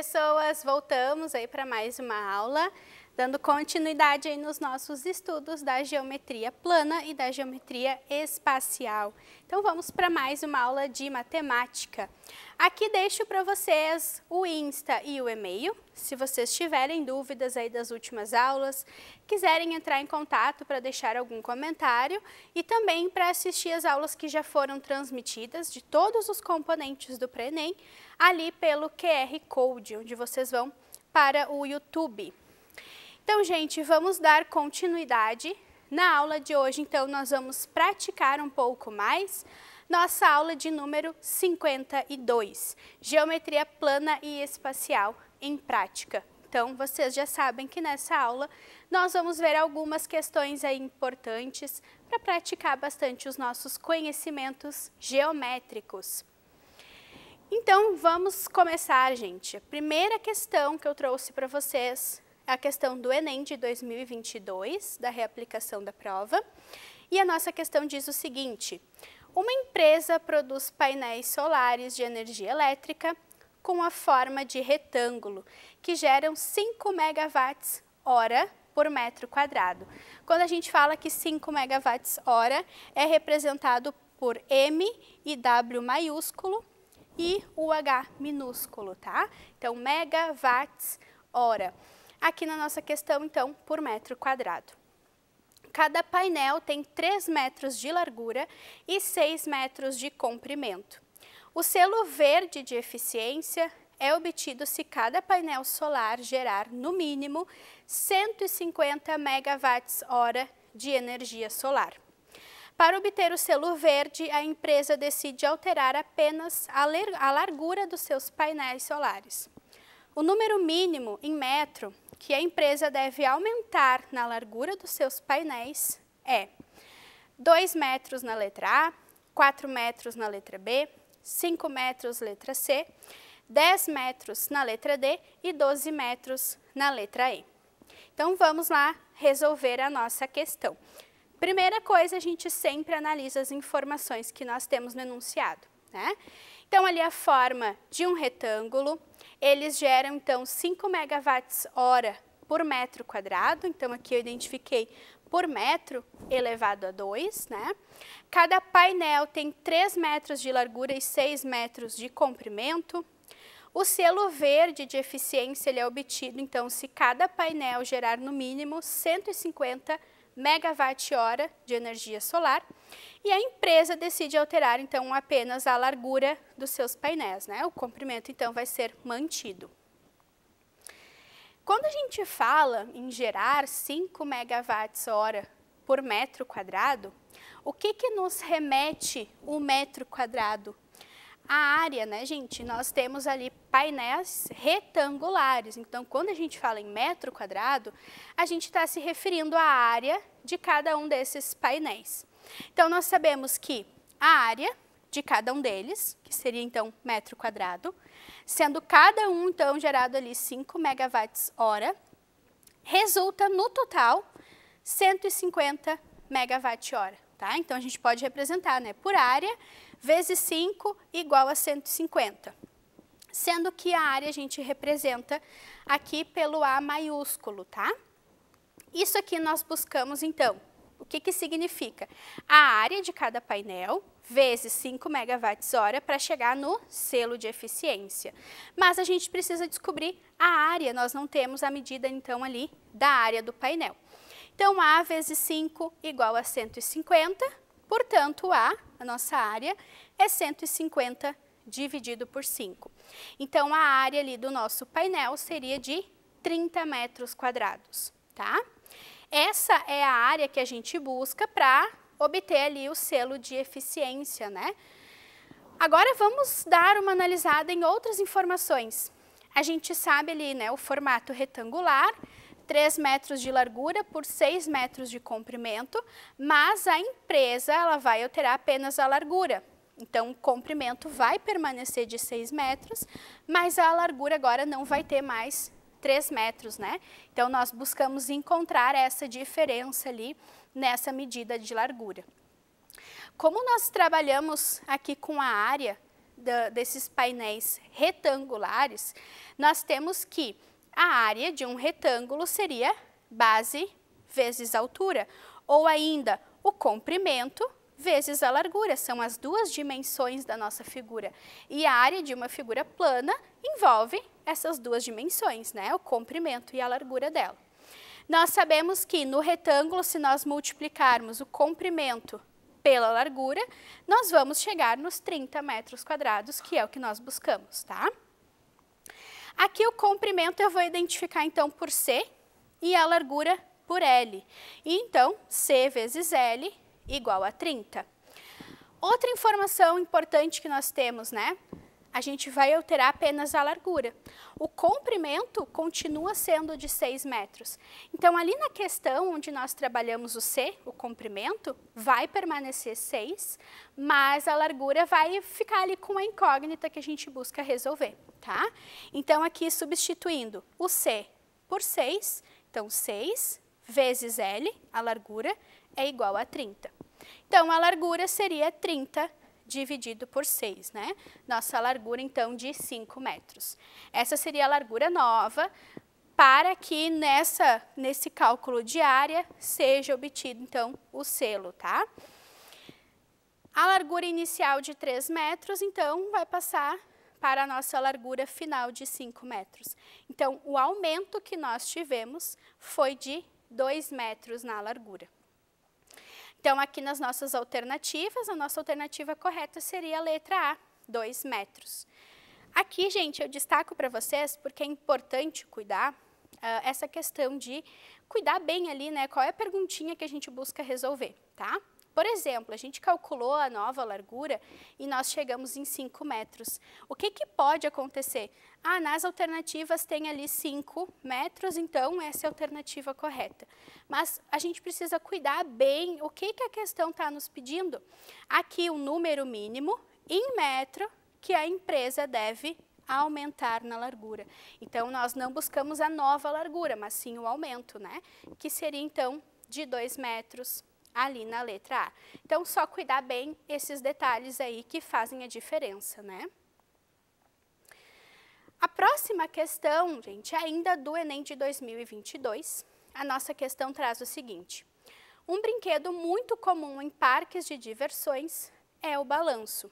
pessoas, voltamos aí para mais uma aula dando continuidade aí nos nossos estudos da geometria plana e da geometria espacial. Então vamos para mais uma aula de matemática. Aqui deixo para vocês o Insta e o e-mail, se vocês tiverem dúvidas aí das últimas aulas, quiserem entrar em contato para deixar algum comentário e também para assistir as aulas que já foram transmitidas de todos os componentes do Prenem ali pelo QR Code, onde vocês vão para o YouTube. Então, gente, vamos dar continuidade na aula de hoje, então, nós vamos praticar um pouco mais nossa aula de número 52, Geometria Plana e Espacial em Prática. Então, vocês já sabem que nessa aula nós vamos ver algumas questões aí importantes para praticar bastante os nossos conhecimentos geométricos. Então, vamos começar, gente. A primeira questão que eu trouxe para vocês a questão do Enem de 2022, da reaplicação da prova. E a nossa questão diz o seguinte: uma empresa produz painéis solares de energia elétrica com a forma de retângulo, que geram 5 megawatts hora por metro quadrado. Quando a gente fala que 5 megawatts hora é representado por M e W maiúsculo e o H minúsculo, tá? Então, megawatts hora. Aqui na nossa questão, então, por metro quadrado. Cada painel tem 3 metros de largura e 6 metros de comprimento. O selo verde de eficiência é obtido se cada painel solar gerar, no mínimo, 150 megawatts-hora de energia solar. Para obter o selo verde, a empresa decide alterar apenas a largura dos seus painéis solares. O número mínimo em metro que a empresa deve aumentar na largura dos seus painéis é 2 metros na letra A, 4 metros na letra B, 5 metros letra C, 10 metros na letra D e 12 metros na letra E. Então, vamos lá resolver a nossa questão. Primeira coisa, a gente sempre analisa as informações que nós temos no enunciado. Né? Então, ali a forma de um retângulo, eles geram então 5 megawatts hora por metro quadrado, então aqui eu identifiquei por metro elevado a 2, né? Cada painel tem 3 metros de largura e 6 metros de comprimento. O selo verde de eficiência ele é obtido, então, se cada painel gerar no mínimo 150 megawatt-hora de energia solar e a empresa decide alterar, então, apenas a largura dos seus painéis, né? O comprimento, então, vai ser mantido. Quando a gente fala em gerar 5 megawatts hora por metro quadrado, o que, que nos remete o metro quadrado? A área, né, gente? Nós temos ali painéis retangulares. Então, quando a gente fala em metro quadrado, a gente está se referindo à área de cada um desses painéis. Então, nós sabemos que a área de cada um deles, que seria então metro quadrado, sendo cada um então gerado ali 5 megawatts hora, resulta no total 150 megawatt hora, tá? Então a gente pode representar, né, por área vezes 5 igual a 150. Sendo que a área a gente representa aqui pelo A maiúsculo, tá? Isso aqui nós buscamos então o que, que significa? A área de cada painel vezes 5 megawatts hora para chegar no selo de eficiência. Mas a gente precisa descobrir a área, nós não temos a medida então ali da área do painel. Então A vezes 5 igual a 150, portanto A, a nossa área, é 150 dividido por 5. Então a área ali do nosso painel seria de 30 metros quadrados, tá? Essa é a área que a gente busca para obter ali o selo de eficiência, né? Agora vamos dar uma analisada em outras informações. A gente sabe ali, né, o formato retangular, 3 metros de largura por 6 metros de comprimento, mas a empresa ela vai alterar apenas a largura. Então, o comprimento vai permanecer de 6 metros, mas a largura agora não vai ter mais 3 metros, né? Então, nós buscamos encontrar essa diferença ali nessa medida de largura. Como nós trabalhamos aqui com a área da, desses painéis retangulares, nós temos que a área de um retângulo seria base vezes altura, ou ainda o comprimento vezes a largura, são as duas dimensões da nossa figura. E a área de uma figura plana envolve essas duas dimensões, né? o comprimento e a largura dela. Nós sabemos que no retângulo, se nós multiplicarmos o comprimento pela largura, nós vamos chegar nos 30 metros quadrados, que é o que nós buscamos, tá? Aqui o comprimento eu vou identificar então por C e a largura por L. então, C vezes L igual a 30. Outra informação importante que nós temos, né? A gente vai alterar apenas a largura. O comprimento continua sendo de 6 metros. Então, ali na questão onde nós trabalhamos o C, o comprimento, vai permanecer 6, mas a largura vai ficar ali com a incógnita que a gente busca resolver, tá? Então, aqui substituindo o C por 6, então 6 vezes L, a largura, é igual a 30. Então, a largura seria 30 dividido por 6, né? Nossa largura, então, de 5 metros. Essa seria a largura nova para que nessa, nesse cálculo de área seja obtido, então, o selo, tá? A largura inicial de 3 metros, então, vai passar para a nossa largura final de 5 metros. Então, o aumento que nós tivemos foi de 2 metros na largura. Então, aqui nas nossas alternativas, a nossa alternativa correta seria a letra A, 2 metros. Aqui, gente, eu destaco para vocês, porque é importante cuidar, uh, essa questão de cuidar bem ali, né? Qual é a perguntinha que a gente busca resolver, tá? Por exemplo, a gente calculou a nova largura e nós chegamos em 5 metros. O que, que pode acontecer? Ah, nas alternativas tem ali 5 metros, então essa é a alternativa correta. Mas a gente precisa cuidar bem o que, que a questão está nos pedindo. Aqui o um número mínimo em metro que a empresa deve aumentar na largura. Então, nós não buscamos a nova largura, mas sim o aumento, né? Que seria, então, de 2 metros ali na letra A. Então, só cuidar bem esses detalhes aí que fazem a diferença, né? A próxima questão, gente, é ainda do Enem de 2022, a nossa questão traz o seguinte. Um brinquedo muito comum em parques de diversões é o balanço.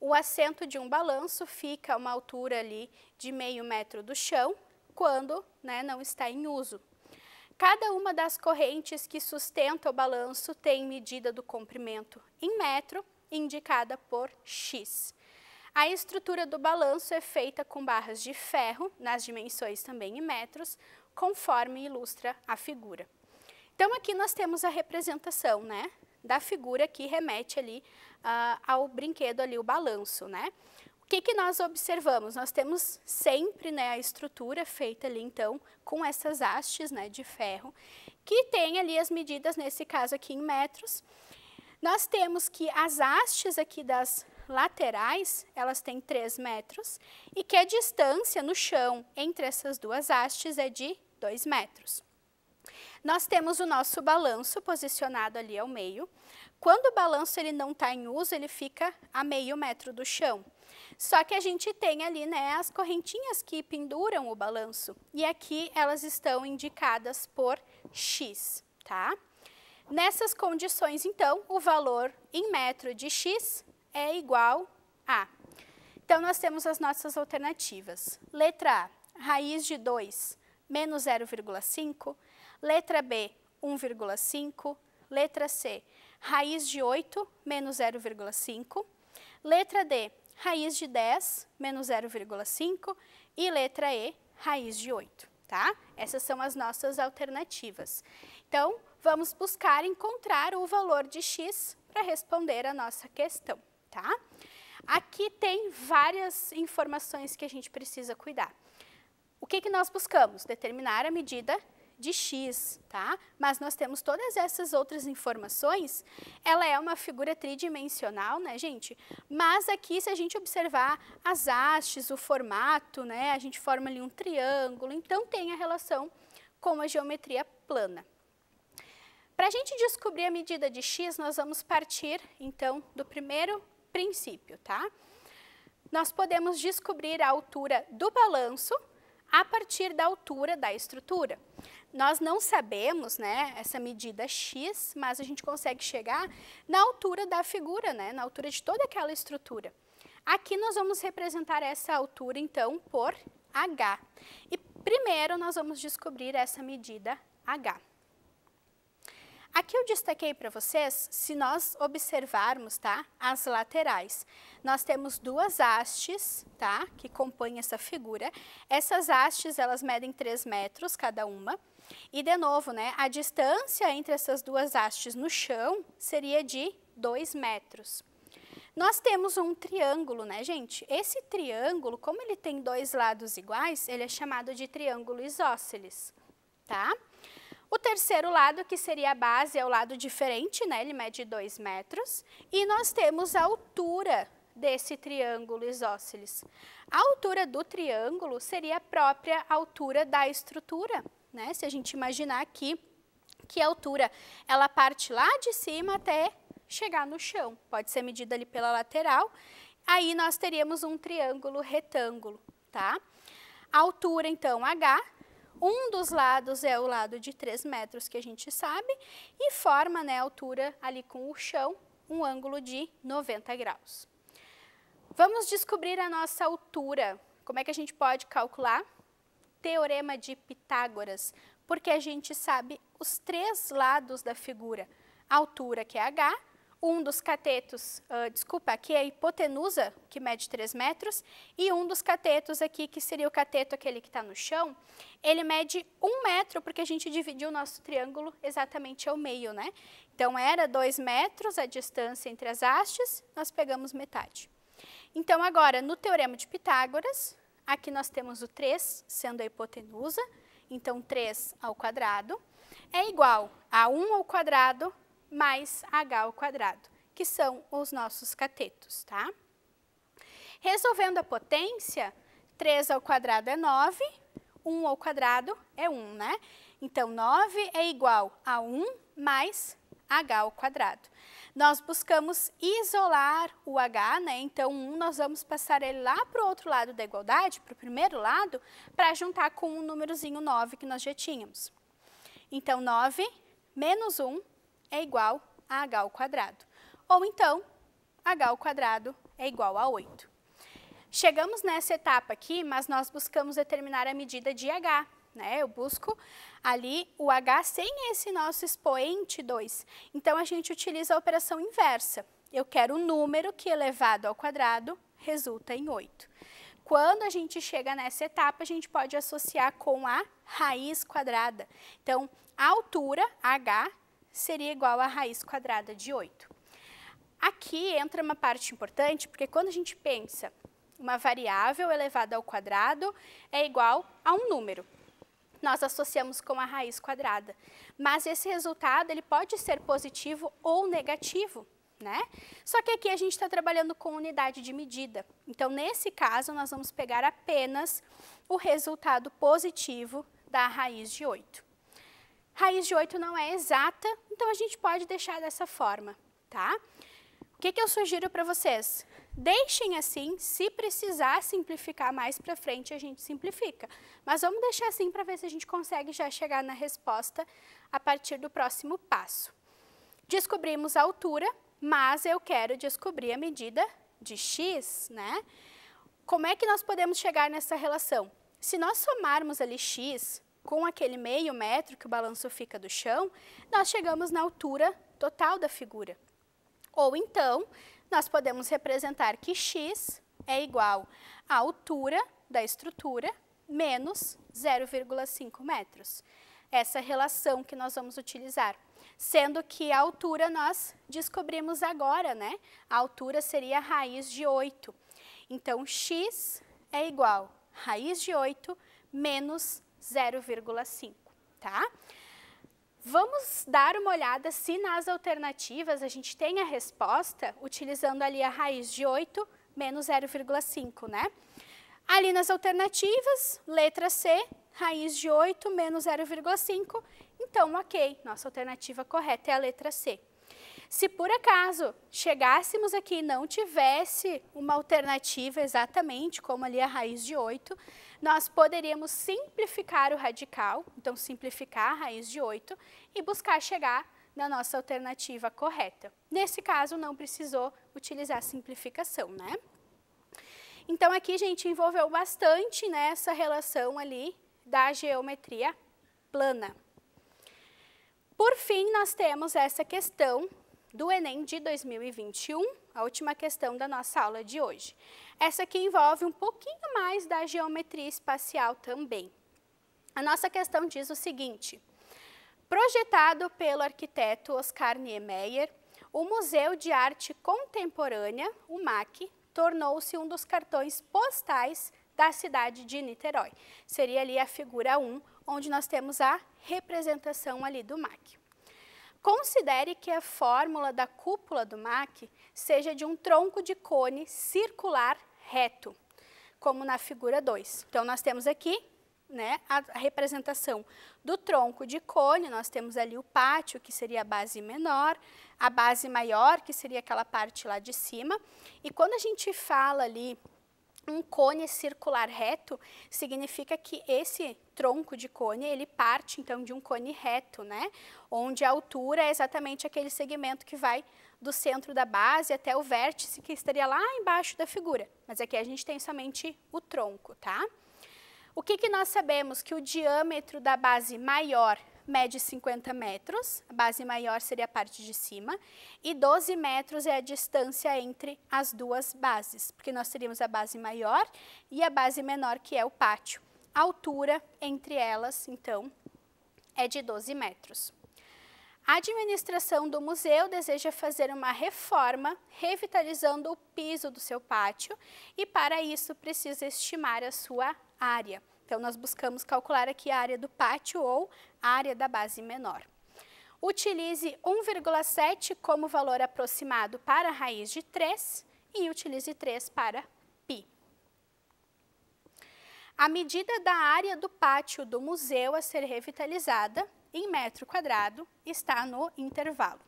O assento de um balanço fica a uma altura ali de meio metro do chão quando né, não está em uso. Cada uma das correntes que sustenta o balanço tem medida do comprimento em metro, indicada por X. A estrutura do balanço é feita com barras de ferro, nas dimensões também em metros, conforme ilustra a figura. Então, aqui nós temos a representação né, da figura que remete ali uh, ao brinquedo ali, o balanço. Né? O que, que nós observamos? Nós temos sempre né, a estrutura feita ali, então, com essas hastes né, de ferro, que tem ali as medidas, nesse caso aqui, em metros. Nós temos que as hastes aqui das laterais, elas têm 3 metros, e que a distância no chão entre essas duas hastes é de 2 metros. Nós temos o nosso balanço posicionado ali ao meio. Quando o balanço ele não está em uso, ele fica a meio metro do chão. Só que a gente tem ali né, as correntinhas que penduram o balanço. E aqui elas estão indicadas por X. Tá? Nessas condições, então, o valor em metro de X é igual a. Então, nós temos as nossas alternativas. Letra A, raiz de 2, menos 0,5. Letra B, 1,5. Letra C, raiz de 8, menos 0,5. Letra D, raiz de 10 menos 0,5 e letra E, raiz de 8, tá? Essas são as nossas alternativas. Então, vamos buscar encontrar o valor de x para responder a nossa questão, tá? Aqui tem várias informações que a gente precisa cuidar. O que, que nós buscamos? Determinar a medida de X, tá? Mas nós temos todas essas outras informações, ela é uma figura tridimensional, né, gente? Mas aqui, se a gente observar as hastes, o formato, né, a gente forma ali um triângulo, então tem a relação com a geometria plana. Para a gente descobrir a medida de x, nós vamos partir, então, do primeiro princípio, tá? Nós podemos descobrir a altura do balanço, a partir da altura da estrutura. Nós não sabemos, né, essa medida X, mas a gente consegue chegar na altura da figura, né, na altura de toda aquela estrutura. Aqui nós vamos representar essa altura, então, por H. E primeiro nós vamos descobrir essa medida H. Aqui eu destaquei para vocês, se nós observarmos, tá, as laterais, nós temos duas hastes, tá, que compõem essa figura. Essas hastes, elas medem 3 metros cada uma. E, de novo, né, a distância entre essas duas hastes no chão seria de 2 metros. Nós temos um triângulo, né, gente? Esse triângulo, como ele tem dois lados iguais, ele é chamado de triângulo isósceles, tá? O terceiro lado, que seria a base, é o lado diferente, né? ele mede 2 metros. E nós temos a altura desse triângulo isósceles. A altura do triângulo seria a própria altura da estrutura. Né? Se a gente imaginar aqui que a altura ela parte lá de cima até chegar no chão, pode ser medida ali pela lateral, aí nós teríamos um triângulo retângulo. Tá? A altura, então, H um dos lados é o lado de 3 metros que a gente sabe e forma né, a altura ali com o chão, um ângulo de 90 graus. Vamos descobrir a nossa altura. Como é que a gente pode calcular? Teorema de Pitágoras, porque a gente sabe os três lados da figura. A altura, que é h, um dos catetos, uh, desculpa, aqui é a hipotenusa, que mede 3 metros, e um dos catetos aqui, que seria o cateto aquele que está no chão, ele mede 1 metro, porque a gente dividiu o nosso triângulo exatamente ao meio, né? Então, era 2 metros a distância entre as hastes, nós pegamos metade. Então, agora, no teorema de Pitágoras, aqui nós temos o 3 sendo a hipotenusa, então 3 ao quadrado é igual a 1 ao quadrado mais H ao quadrado, que são os nossos catetos, tá? Resolvendo a potência, 3 ao quadrado é 9, 1 ao quadrado é 1, né? Então, 9 é igual a 1 mais H ao quadrado. Nós buscamos isolar o H, né? Então, 1 nós vamos passar ele lá para o outro lado da igualdade, para o primeiro lado, para juntar com o númerozinho 9 que nós já tínhamos. Então, 9 menos 1 é igual a h ao quadrado. Ou então, h ao quadrado é igual a 8. Chegamos nessa etapa aqui, mas nós buscamos determinar a medida de h. Né? Eu busco ali o h sem esse nosso expoente 2. Então, a gente utiliza a operação inversa. Eu quero o um número que elevado ao quadrado resulta em 8. Quando a gente chega nessa etapa, a gente pode associar com a raiz quadrada. Então, a altura, h, seria igual à raiz quadrada de 8. Aqui entra uma parte importante, porque quando a gente pensa uma variável elevada ao quadrado é igual a um número. Nós associamos com a raiz quadrada. Mas esse resultado ele pode ser positivo ou negativo. Né? Só que aqui a gente está trabalhando com unidade de medida. Então, nesse caso, nós vamos pegar apenas o resultado positivo da raiz de 8. Raiz de 8 não é exata, então a gente pode deixar dessa forma, tá? O que, que eu sugiro para vocês? Deixem assim, se precisar simplificar mais para frente, a gente simplifica. Mas vamos deixar assim para ver se a gente consegue já chegar na resposta a partir do próximo passo. Descobrimos a altura, mas eu quero descobrir a medida de x, né? Como é que nós podemos chegar nessa relação? Se nós somarmos ali x com aquele meio metro que o balanço fica do chão, nós chegamos na altura total da figura. Ou então, nós podemos representar que x é igual à altura da estrutura menos 0,5 metros. Essa relação que nós vamos utilizar. Sendo que a altura nós descobrimos agora, né? A altura seria a raiz de 8. Então, x é igual a raiz de 8 menos 0,5, tá? Vamos dar uma olhada se nas alternativas a gente tem a resposta utilizando ali a raiz de 8 menos 0,5, né? Ali nas alternativas, letra C, raiz de 8 menos 0,5. Então, ok, nossa alternativa correta é a letra C. Se por acaso chegássemos aqui e não tivesse uma alternativa exatamente como ali a raiz de 8, nós poderíamos simplificar o radical, então simplificar a raiz de 8 e buscar chegar na nossa alternativa correta. Nesse caso, não precisou utilizar simplificação, né? Então, aqui, gente, envolveu bastante nessa né, relação ali da geometria plana. Por fim, nós temos essa questão do Enem de 2021, a última questão da nossa aula de hoje. Essa aqui envolve um pouquinho mais da geometria espacial também. A nossa questão diz o seguinte: projetado pelo arquiteto Oscar Niemeyer, o Museu de Arte Contemporânea, o MAC, tornou-se um dos cartões postais da cidade de Niterói. Seria ali a figura 1, onde nós temos a representação ali do MAC. Considere que a fórmula da cúpula do MAC seja de um tronco de cone circular reto, como na figura 2. Então, nós temos aqui né, a representação do tronco de cone, nós temos ali o pátio, que seria a base menor, a base maior, que seria aquela parte lá de cima. E quando a gente fala ali um cone circular reto significa que esse tronco de cone, ele parte então de um cone reto, né? Onde a altura é exatamente aquele segmento que vai do centro da base até o vértice que estaria lá embaixo da figura. Mas aqui a gente tem somente o tronco, tá? O que, que nós sabemos? Que o diâmetro da base maior mede 50 metros, a base maior seria a parte de cima, e 12 metros é a distância entre as duas bases, porque nós teríamos a base maior e a base menor, que é o pátio. A altura entre elas, então, é de 12 metros. A administração do museu deseja fazer uma reforma, revitalizando o piso do seu pátio, e para isso precisa estimar a sua área. Então, nós buscamos calcular aqui a área do pátio ou a área da base menor. Utilize 1,7 como valor aproximado para a raiz de 3 e utilize 3 para π. A medida da área do pátio do museu a ser revitalizada, em metro quadrado, está no intervalo.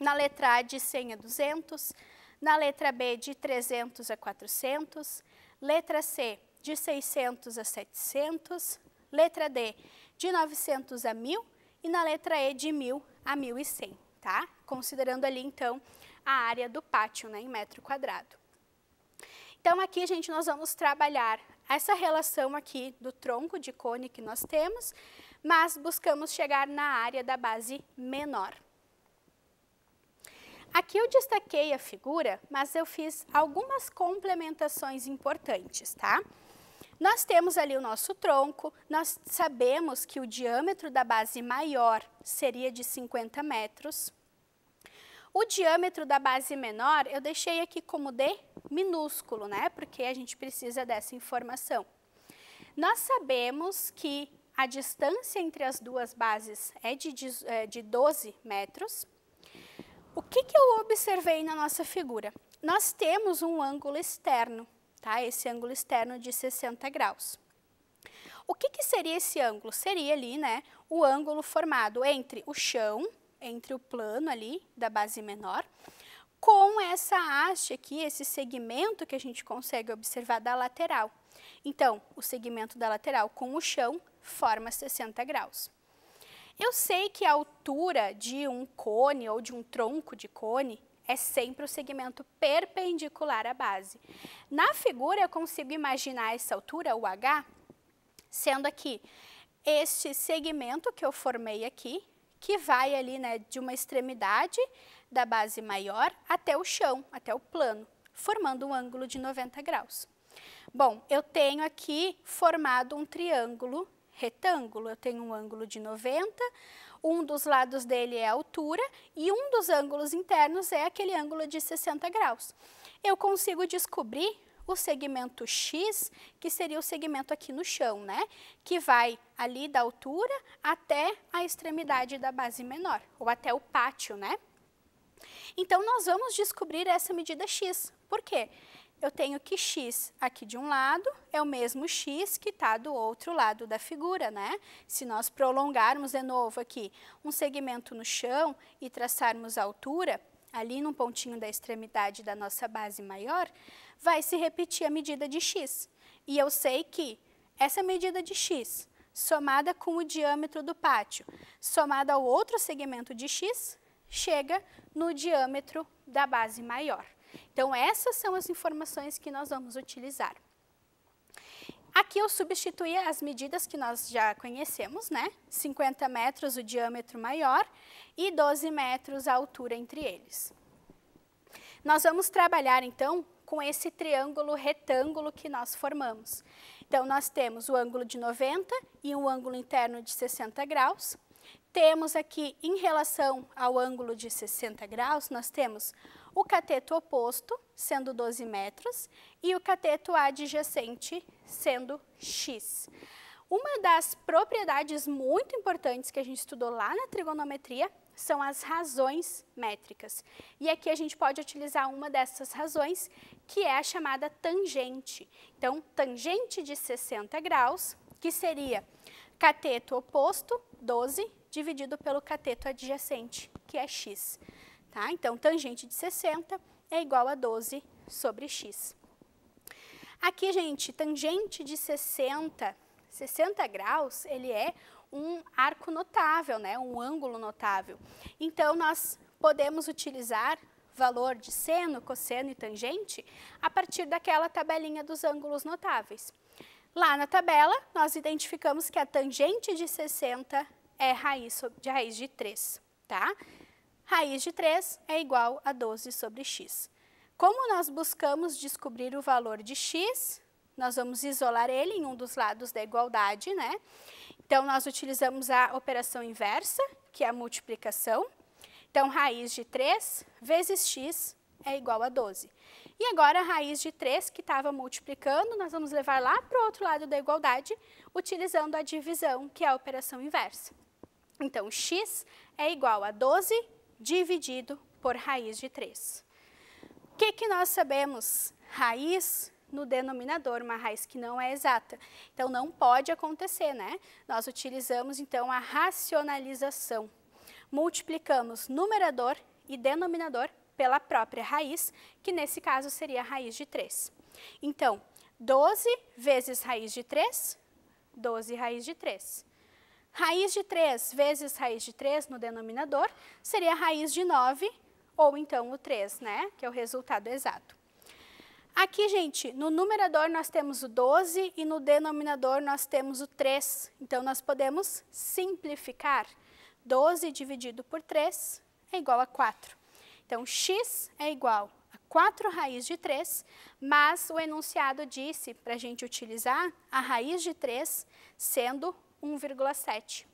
Na letra A de 100 a 200, na letra B de 300 a 400, letra C de 600 a 700, letra D de 900 a 1000 e na letra E de 1000 a 1100, tá? Considerando ali então a área do pátio, né, em metro quadrado. Então aqui, gente, nós vamos trabalhar essa relação aqui do tronco de cone que nós temos, mas buscamos chegar na área da base menor. Aqui eu destaquei a figura, mas eu fiz algumas complementações importantes, tá? Tá? Nós temos ali o nosso tronco, nós sabemos que o diâmetro da base maior seria de 50 metros. O diâmetro da base menor eu deixei aqui como D minúsculo, né? Porque a gente precisa dessa informação. Nós sabemos que a distância entre as duas bases é de, é, de 12 metros. O que, que eu observei na nossa figura? Nós temos um ângulo externo, tá? Esse ângulo externo de 60 graus. O que, que seria esse ângulo? Seria ali, né, o ângulo formado entre o chão, entre o plano ali da base menor, com essa haste aqui, esse segmento que a gente consegue observar da lateral. Então, o segmento da lateral com o chão forma 60 graus. Eu sei que a altura de um cone ou de um tronco de cone é sempre o segmento perpendicular à base. Na figura, eu consigo imaginar essa altura, o H, sendo aqui este segmento que eu formei aqui, que vai ali né, de uma extremidade da base maior até o chão, até o plano, formando um ângulo de 90 graus. Bom, eu tenho aqui formado um triângulo retângulo, eu tenho um ângulo de 90, um dos lados dele é a altura e um dos ângulos internos é aquele ângulo de 60 graus. Eu consigo descobrir o segmento X, que seria o segmento aqui no chão, né? Que vai ali da altura até a extremidade da base menor, ou até o pátio, né? Então, nós vamos descobrir essa medida X. Por quê? eu tenho que x aqui de um lado é o mesmo x que está do outro lado da figura, né? Se nós prolongarmos de novo aqui um segmento no chão e traçarmos a altura, ali num pontinho da extremidade da nossa base maior, vai se repetir a medida de x. E eu sei que essa medida de x, somada com o diâmetro do pátio, somada ao outro segmento de x, chega no diâmetro da base maior. Então, essas são as informações que nós vamos utilizar. Aqui eu substituí as medidas que nós já conhecemos, né? 50 metros o diâmetro maior e 12 metros a altura entre eles. Nós vamos trabalhar, então, com esse triângulo retângulo que nós formamos. Então, nós temos o ângulo de 90 e um ângulo interno de 60 graus. Temos aqui, em relação ao ângulo de 60 graus, nós temos o cateto oposto, sendo 12 metros, e o cateto adjacente, sendo x. Uma das propriedades muito importantes que a gente estudou lá na trigonometria são as razões métricas. E aqui a gente pode utilizar uma dessas razões, que é a chamada tangente. Então, tangente de 60 graus, que seria cateto oposto, 12, dividido pelo cateto adjacente, que é x. Tá? Então, tangente de 60 é igual a 12 sobre x. Aqui, gente, tangente de 60, 60 graus, ele é um arco notável, né? um ângulo notável. Então, nós podemos utilizar valor de seno, cosseno e tangente a partir daquela tabelinha dos ângulos notáveis. Lá na tabela, nós identificamos que a tangente de 60 é raiz de raiz de 3, tá? Raiz de 3 é igual a 12 sobre x. Como nós buscamos descobrir o valor de x, nós vamos isolar ele em um dos lados da igualdade, né? Então, nós utilizamos a operação inversa, que é a multiplicação. Então, raiz de 3 vezes x é igual a 12. E agora, a raiz de 3 que estava multiplicando, nós vamos levar lá para o outro lado da igualdade, utilizando a divisão, que é a operação inversa. Então, x é igual a 12 dividido por raiz de 3. O que, que nós sabemos? Raiz no denominador, uma raiz que não é exata. Então, não pode acontecer, né? Nós utilizamos, então, a racionalização. Multiplicamos numerador e denominador pela própria raiz, que nesse caso seria a raiz de 3. Então, 12 vezes raiz de 3, 12 raiz de 3. Raiz de 3 vezes raiz de 3 no denominador seria raiz de 9, ou então o 3, né? Que é o resultado exato. Aqui, gente, no numerador nós temos o 12 e no denominador nós temos o 3. Então, nós podemos simplificar. 12 dividido por 3 é igual a 4. Então, x é igual a 4 raiz de 3, mas o enunciado disse para a gente utilizar a raiz de 3 sendo 1,7.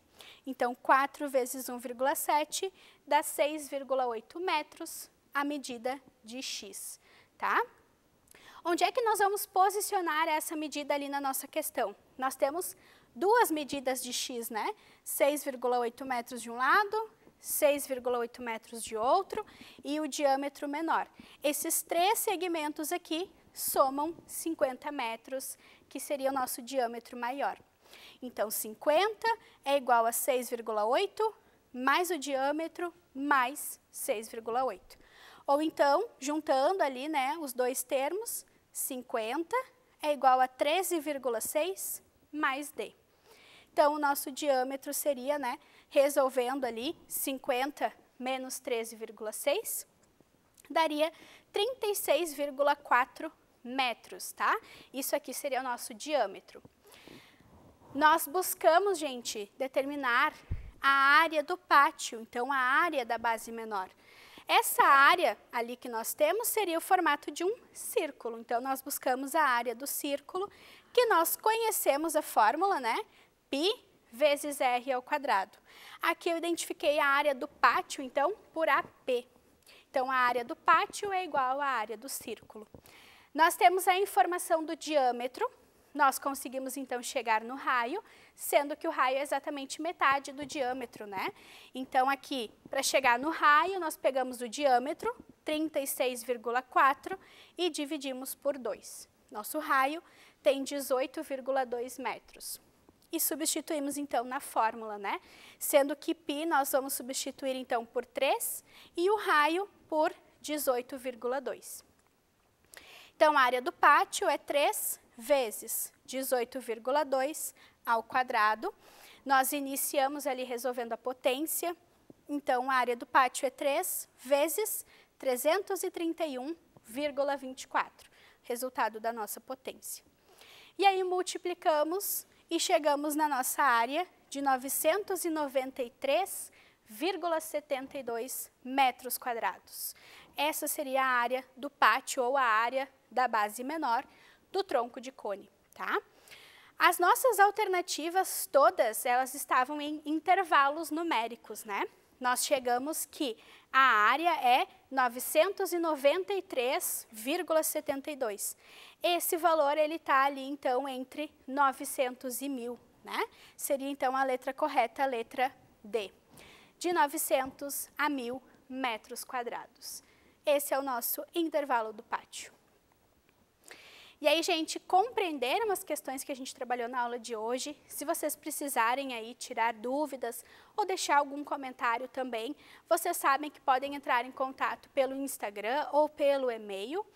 Então, 4 vezes 1,7 dá 6,8 metros a medida de x, tá? Onde é que nós vamos posicionar essa medida ali na nossa questão? Nós temos duas medidas de x, né? 6,8 metros de um lado, 6,8 metros de outro e o diâmetro menor. Esses três segmentos aqui somam 50 metros, que seria o nosso diâmetro maior. Então, 50 é igual a 6,8 mais o diâmetro mais 6,8. Ou então, juntando ali né, os dois termos, 50 é igual a 13,6 mais D. Então, o nosso diâmetro seria, né, resolvendo ali, 50 menos 13,6, daria 36,4 metros, tá? Isso aqui seria o nosso diâmetro. Nós buscamos, gente, determinar a área do pátio, então a área da base menor. Essa área ali que nós temos seria o formato de um círculo. Então, nós buscamos a área do círculo, que nós conhecemos a fórmula, né? Pi vezes R ao quadrado. Aqui eu identifiquei a área do pátio, então, por AP. Então, a área do pátio é igual à área do círculo. Nós temos a informação do diâmetro, nós conseguimos então chegar no raio, sendo que o raio é exatamente metade do diâmetro, né? Então aqui, para chegar no raio, nós pegamos o diâmetro, 36,4, e dividimos por 2. Nosso raio tem 18,2 metros. E substituímos então na fórmula, né? Sendo que π nós vamos substituir então por 3 e o raio por 18,2. Então, a área do pátio é 3 vezes 18,2 ao quadrado. Nós iniciamos ali resolvendo a potência, então a área do pátio é 3 vezes 331,24, resultado da nossa potência. E aí multiplicamos e chegamos na nossa área de 993,72 metros quadrados. Essa seria a área do pátio ou a área da base menor, do tronco de cone, tá? As nossas alternativas todas, elas estavam em intervalos numéricos, né? Nós chegamos que a área é 993,72. Esse valor, ele está ali, então, entre 900 e 1.000, né? Seria, então, a letra correta, a letra D. De 900 a 1.000 metros quadrados. Esse é o nosso intervalo do pátio. E aí, gente, compreenderam as questões que a gente trabalhou na aula de hoje? Se vocês precisarem aí tirar dúvidas ou deixar algum comentário também, vocês sabem que podem entrar em contato pelo Instagram ou pelo e-mail.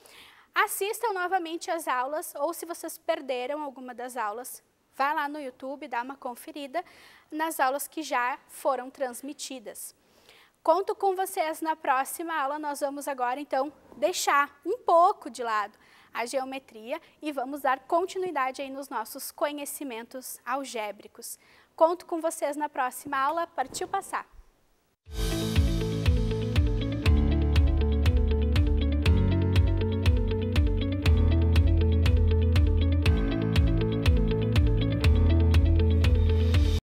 Assistam novamente as aulas ou se vocês perderam alguma das aulas, vá lá no YouTube, dá uma conferida nas aulas que já foram transmitidas. Conto com vocês na próxima aula, nós vamos agora então deixar um pouco de lado a geometria e vamos dar continuidade aí nos nossos conhecimentos algébricos. Conto com vocês na próxima aula. Partiu passar!